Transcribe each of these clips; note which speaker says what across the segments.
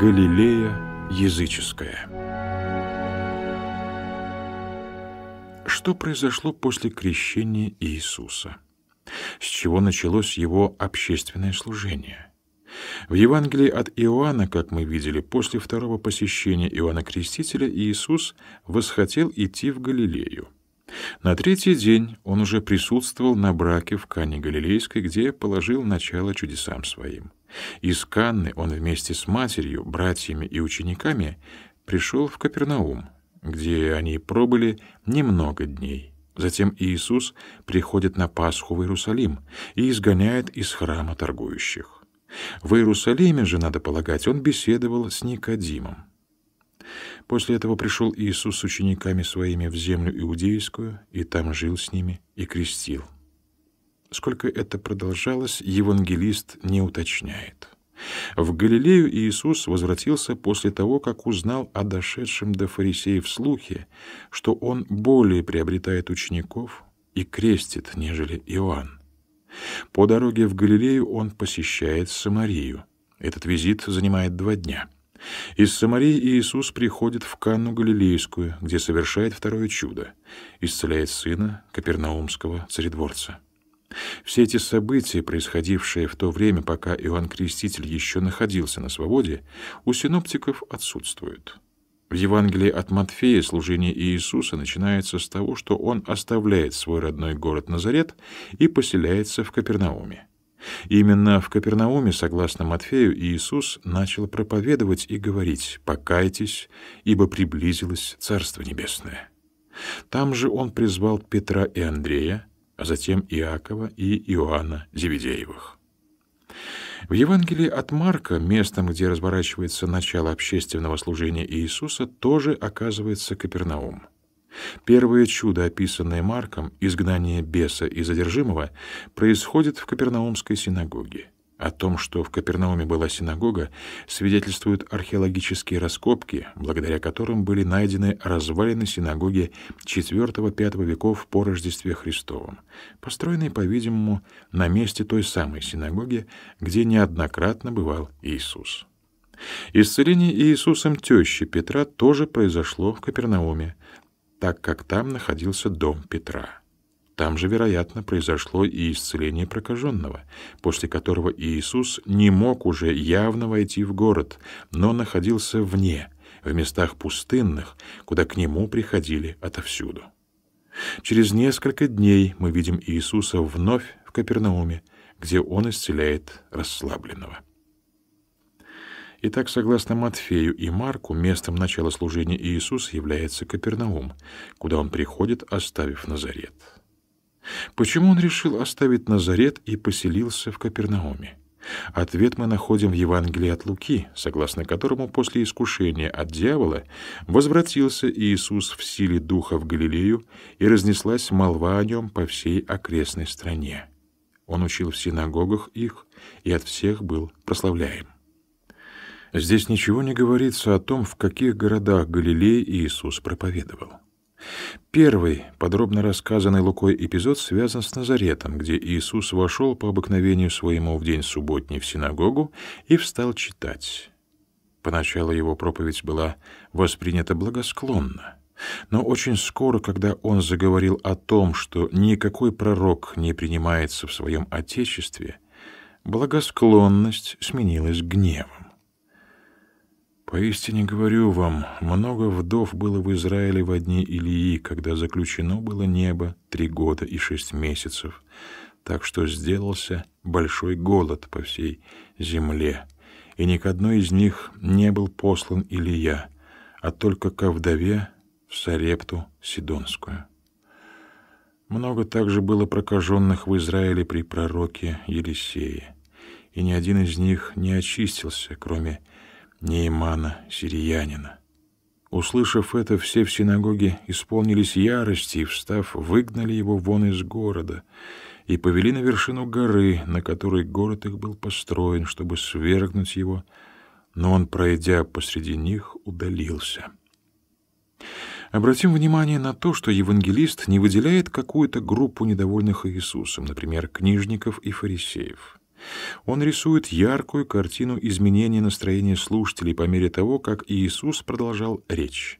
Speaker 1: Галилея языческая. Что произошло после крещения Иисуса? С чего началось его общественное служение? В Евангелии от Иоанна, как мы видели, после второго посещения Иоанна Крестителя Иисус восхотел идти в Галилею. На третий день он уже присутствовал на браке в Кане Галилейской, где положил начало чудесам своим. Из Канны он вместе с матерью, братьями и учениками пришел в Капернаум, где они пробыли немного дней. Затем Иисус приходит на Пасху в Иерусалим и изгоняет из храма торгующих. В Иерусалиме же, надо полагать, он беседовал с Никодимом. После этого пришел Иисус с учениками своими в землю иудейскую, и там жил с ними и крестил. Сколько это продолжалось, евангелист не уточняет. В Галилею Иисус возвратился после того, как узнал о дошедшем до фарисеев слухе, что он более приобретает учеников и крестит, нежели Иоанн. По дороге в Галилею он посещает Самарию. Этот визит занимает два дня. Из Самарии Иисус приходит в Канну Галилейскую, где совершает второе чудо — исцеляет сына Капернаумского царедворца. Все эти события, происходившие в то время, пока Иоанн Креститель еще находился на свободе, у синоптиков отсутствуют. В Евангелии от Матфея служение Иисуса начинается с того, что он оставляет свой родной город Назарет и поселяется в Капернауме. Именно в Капернауме, согласно Матфею, Иисус начал проповедовать и говорить: "Покайтесь, ибо приблизилось Царство небесное". Там же он призвал Петра и Андрея, а затем Иакова и Иоанна Зеведеевых. В Евангелии от Марка, местом, где разворачивается начало общественного служения Иисуса, тоже оказывается Капернаум. Первое чудо, описанное Марком, изгнание беса и задержимого, происходит в Капернаумской синагоге. О том, что в Капернауме была синагога, свидетельствуют археологические раскопки, благодаря которым были найдены развалины синагоги IV-V веков по Рождеству Христову, построенной, по-видимому, на месте той самой синагоги, где неоднократно бывал Иисус. Исцеление Иисусом тещи Петра тоже произошло в Капернауме, так как там находился дом Петра. Там же, вероятно, произошло и исцеление прокаженного, после которого Иисус не мог уже явно войти в город, но находился вне, в местах пустынных, куда к нему приходили отовсюду. Через несколько дней мы видим Иисуса вновь в Капернауме, где он исцеляет расслабленного. Итак, согласно Матфею и Марку, местом начала служения Иисуса является Капернаум, куда он приходит, оставив Назарет. Почему он решил оставить Назарет и поселился в Капернауме? Ответ мы находим в Евангелии от Луки, согласно которому после искушения от дьявола возвратился Иисус в силе Духа в Галилею и разнеслась молва о нем по всей окрестной стране. Он учил в синагогах их и от всех был прославляем. Здесь ничего не говорится о том, в каких городах Галилеи Иисус проповедовал. Первый, подробно рассказанный Лукой эпизод, связан с Назаретом, где Иисус вошел по обыкновению своему в день субботний в синагогу и встал читать. Поначалу его проповедь была воспринята благосклонно, но очень скоро, когда он заговорил о том, что никакой пророк не принимается в своем отечестве, благосклонность сменилась гневом. Поистине говорю вам, много вдов было в Израиле в одни Илии, когда заключено было небо три года и шесть месяцев, так что сделался большой голод по всей земле, и ни к одной из них не был послан Илия, а только ко вдове в Сарепту Сидонскую. Много также было прокаженных в Израиле при пророке Елисее, и ни один из них не очистился, кроме Неймана Сириянина. Услышав это, все в синагоге исполнились ярости и, встав, выгнали его вон из города и повели на вершину горы, на которой город их был построен, чтобы свергнуть его, но он, пройдя посреди них, удалился. Обратим внимание на то, что евангелист не выделяет какую-то группу недовольных Иисусом, например, книжников и фарисеев. Он рисует яркую картину изменения настроения слушателей по мере того, как Иисус продолжал речь.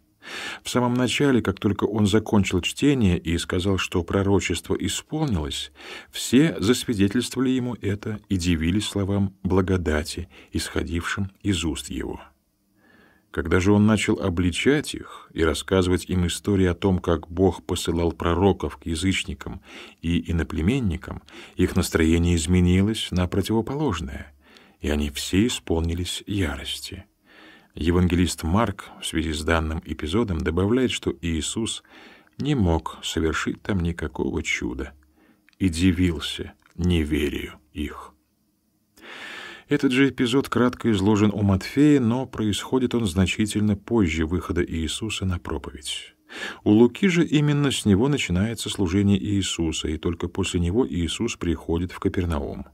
Speaker 1: В самом начале, как только он закончил чтение и сказал, что пророчество исполнилось, все засвидетельствовали ему это и дивились словам благодати, исходившим из уст его. Когда же он начал обличать их и рассказывать им истории о том, как Бог посылал пророков к язычникам и иноплеменникам, их настроение изменилось на противоположное, и они все исполнились ярости. Евангелист Марк в связи с данным эпизодом добавляет, что Иисус не мог совершить там никакого чуда и дивился неверию их. Этот же эпизод кратко изложен у Матфея, но происходит он значительно позже выхода Иисуса на проповедь. У Луки же именно с него начинается служение Иисуса, и только после него Иисус приходит в Капернаум.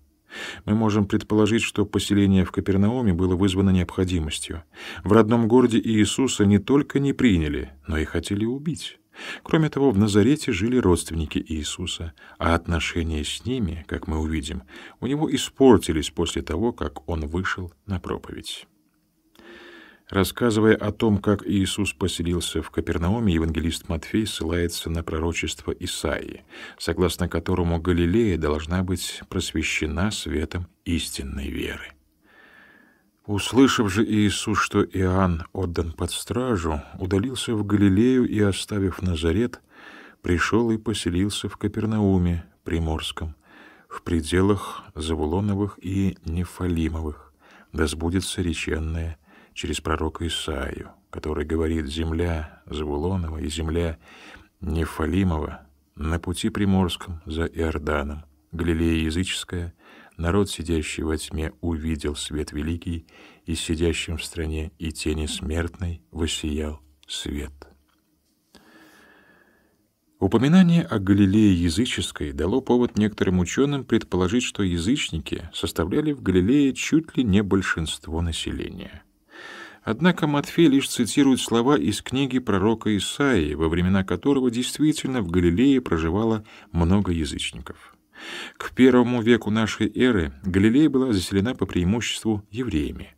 Speaker 1: Мы можем предположить, что поселение в Капернауме было вызвано необходимостью. В родном городе Иисуса не только не приняли, но и хотели убить. Кроме того, в Назарете жили родственники Иисуса, а отношения с ними, как мы увидим, у него испортились после того, как он вышел на проповедь. Рассказывая о том, как Иисус поселился в Капернауме, евангелист Матфей ссылается на пророчество Исаии, согласно которому Галилея должна быть просвещена светом истинной веры. Услышав же Иисус, что Иоанн отдан под стражу, удалился в Галилею и, оставив Назарет, пришел и поселился в Капернауме, Приморском, в пределах Завулоновых и Нефалимовых, да сбудется реченное через пророка Исаию, который говорит «Земля Завулонова и земля Нефалимова на пути Приморском за Иорданом, Галилея языческая, Народ, сидящий во тьме, увидел свет великий, и сидящим в стране и тени смертной воссиял свет. Упоминание о Галилее языческой дало повод некоторым ученым предположить, что язычники составляли в Галилее чуть ли не большинство населения. Однако Матфей лишь цитирует слова из книги пророка Исаии, во времена которого действительно в Галилее проживало много язычников. К первому веку нашей эры Галилея была заселена по преимуществу евреями.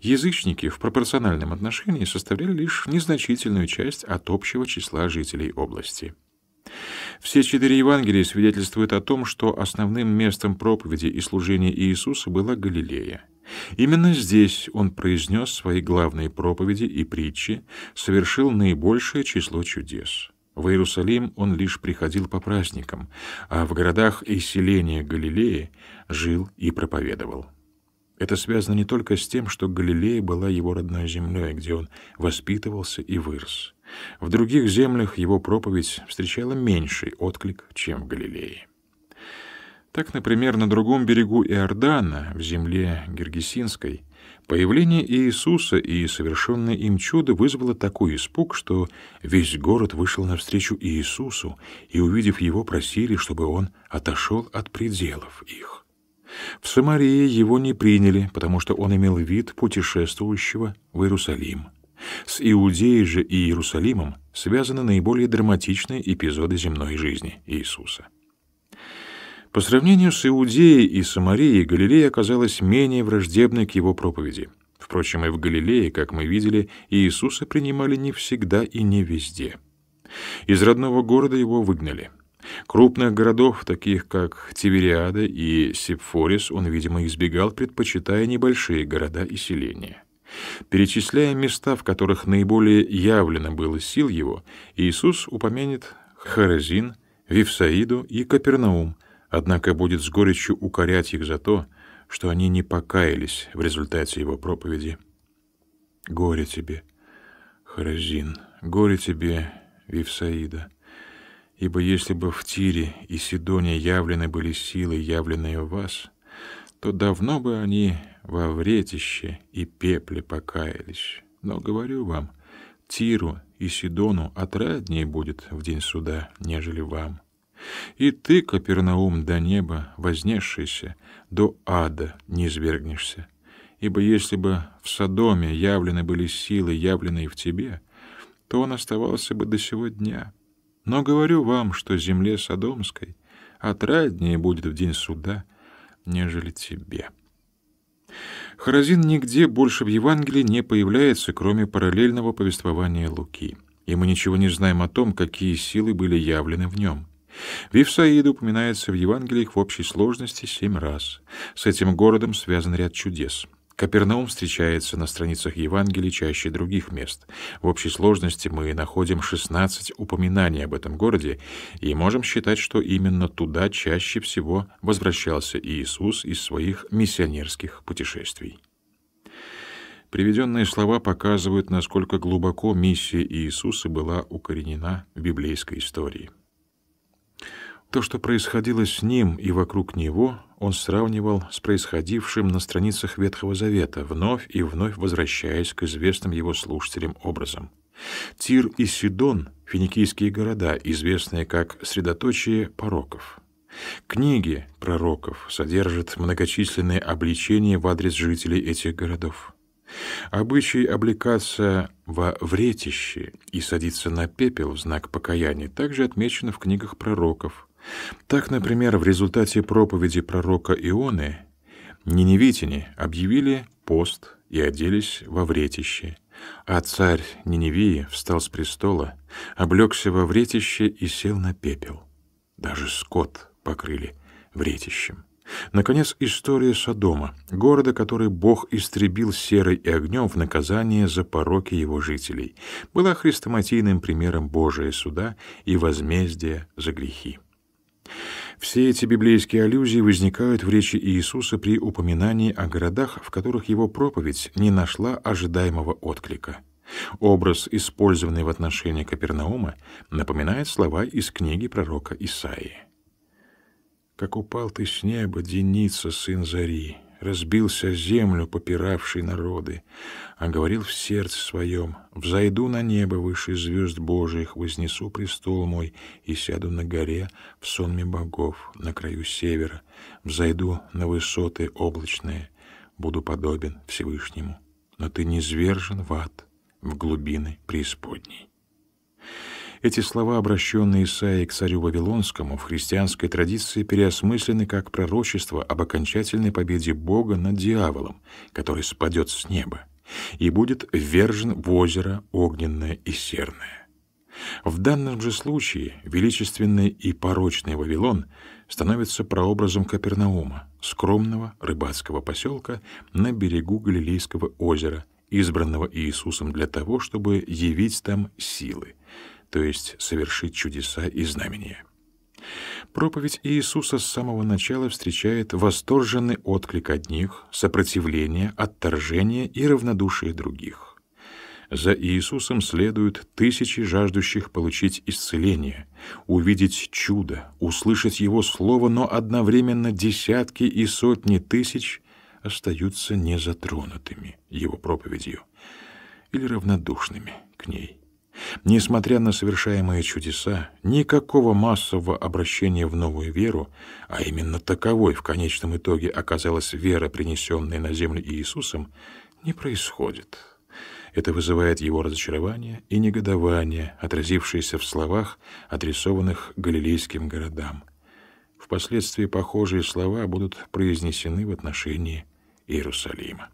Speaker 1: Язычники в пропорциональном отношении составляли лишь незначительную часть от общего числа жителей области. Все четыре Евангелия свидетельствуют о том, что основным местом проповеди и служения Иисуса была Галилея. Именно здесь он произнес свои главные проповеди и притчи, совершил наибольшее число чудес. В Иерусалим он лишь приходил по праздникам, а в городах и селениях Галилеи жил и проповедовал. Это связано не только с тем, что Галилея была его родной землей, где он воспитывался и вырос. В других землях его проповедь встречала меньший отклик, чем в Галилее. Так, например, на другом берегу Иордана, в земле Гергесинской, появление Иисуса и совершенное им чудо вызвало такой испуг, что весь город вышел навстречу Иисусу и, увидев его, просили, чтобы он отошел от пределов их. В Самарии его не приняли, потому что он имел вид путешествующего в Иерусалим. С Иудеей же и Иерусалимом связаны наиболее драматичные эпизоды земной жизни Иисуса. По сравнению с Иудеей и Самарией, Галилея оказалась менее враждебной к его проповеди. Впрочем, и в Галилее, как мы видели, Иисуса принимали не всегда и не везде. Из родного города его выгнали. Крупных городов, таких как Тивериада и Сепфорис, он, видимо, избегал, предпочитая небольшие города и селения. Перечисляя места, в которых наиболее явлено было сил его, Иисус упомянет Харазин, Вифсаиду и Капернаум — однако будет с горечью укорять их за то, что они не покаялись в результате его проповеди. Горе тебе, Хоразин, горе тебе, Вифсаида, ибо если бы в Тире и Сидоне явлены были силы, явленные в вас, то давно бы они во вретище и пепле покаялись. Но говорю вам, Тиру и Сидону отраднее будет в день суда, нежели вам. И ты, Капернаум, до неба вознесшийся, до ада не извергнешься. Ибо если бы в Содоме явлены были силы, явленные в тебе, то он оставался бы до сего дня. Но говорю вам, что земле Содомской отраднее будет в день суда, нежели тебе». Хоразин нигде больше в Евангелии не появляется, кроме параллельного повествования Луки, и мы ничего не знаем о том, какие силы были явлены в нем. Вифсаида упоминается в Евангелиях в общей сложности семь раз. С этим городом связан ряд чудес. Капернаум встречается на страницах Евангелий чаще других мест. В общей сложности мы находим 16 упоминаний об этом городе и можем считать, что именно туда чаще всего возвращался Иисус из своих миссионерских путешествий. Приведенные слова показывают, насколько глубоко миссия Иисуса была укоренена в библейской истории. То, что происходило с ним и вокруг него, он сравнивал с происходившим на страницах Ветхого Завета, вновь и вновь возвращаясь к известным его слушателям образам. Тир и Сидон — финикийские города, известные как средоточие пороков. Книги пророков содержат многочисленные обличения в адрес жителей этих городов. Обычай облекаться во вретище и садиться на пепел в знак покаяния также отмечено в книгах пророков, так, например, в результате проповеди пророка Ионы ниневитяне объявили пост и оделись во вретище, а царь Ниневии встал с престола, облегся во вретище и сел на пепел. Даже скот покрыли вретищем. Наконец, история Содома, города, который Бог истребил серой и огнем в наказание за пороки его жителей, была хрестоматийным примером Божия суда и возмездия за грехи. Все эти библейские аллюзии возникают в речи Иисуса при упоминании о городах, в которых его проповедь не нашла ожидаемого отклика. Образ, использованный в отношении Капернаума, напоминает слова из книги пророка Исаии. «Как упал ты с неба, Деница, сын Зари, разбился землю, попиравший народы, а говорил в сердце своем, «Взойду на небо выше звезд Божиих, вознесу престол мой и сяду на горе в сонме богов, на краю севера, взойду на высоты облачные, буду подобен Всевышнему, но ты не звержен в ад, в глубины преисподней». Эти слова, обращенные Исаии к царю Вавилонскому, в христианской традиции переосмыслены как пророчество об окончательной победе Бога над дьяволом, который спадет с неба и будет ввержен в озеро огненное и серное. В данном же случае величественный и порочный Вавилон становится прообразом Капернаума, скромного рыбацкого поселка на берегу Галилейского озера, избранного Иисусом для того, чтобы явить там силы, то есть совершить чудеса и знамения. Проповедь Иисуса с самого начала встречает восторженный отклик одних, сопротивление, отторжение и равнодушие других. За Иисусом следуют тысячи жаждущих получить исцеление, увидеть чудо, услышать Его Слово, но одновременно десятки и сотни тысяч остаются незатронутыми Его проповедью или равнодушными к ней. Несмотря на совершаемые чудеса, никакого массового обращения в новую веру, а именно таковой в конечном итоге оказалась вера, принесенная на землю Иисусом, не происходит. Это вызывает его разочарование и негодование, отразившиеся в словах, адресованных галилейским городам. Впоследствии похожие слова будут произнесены в отношении Иерусалима.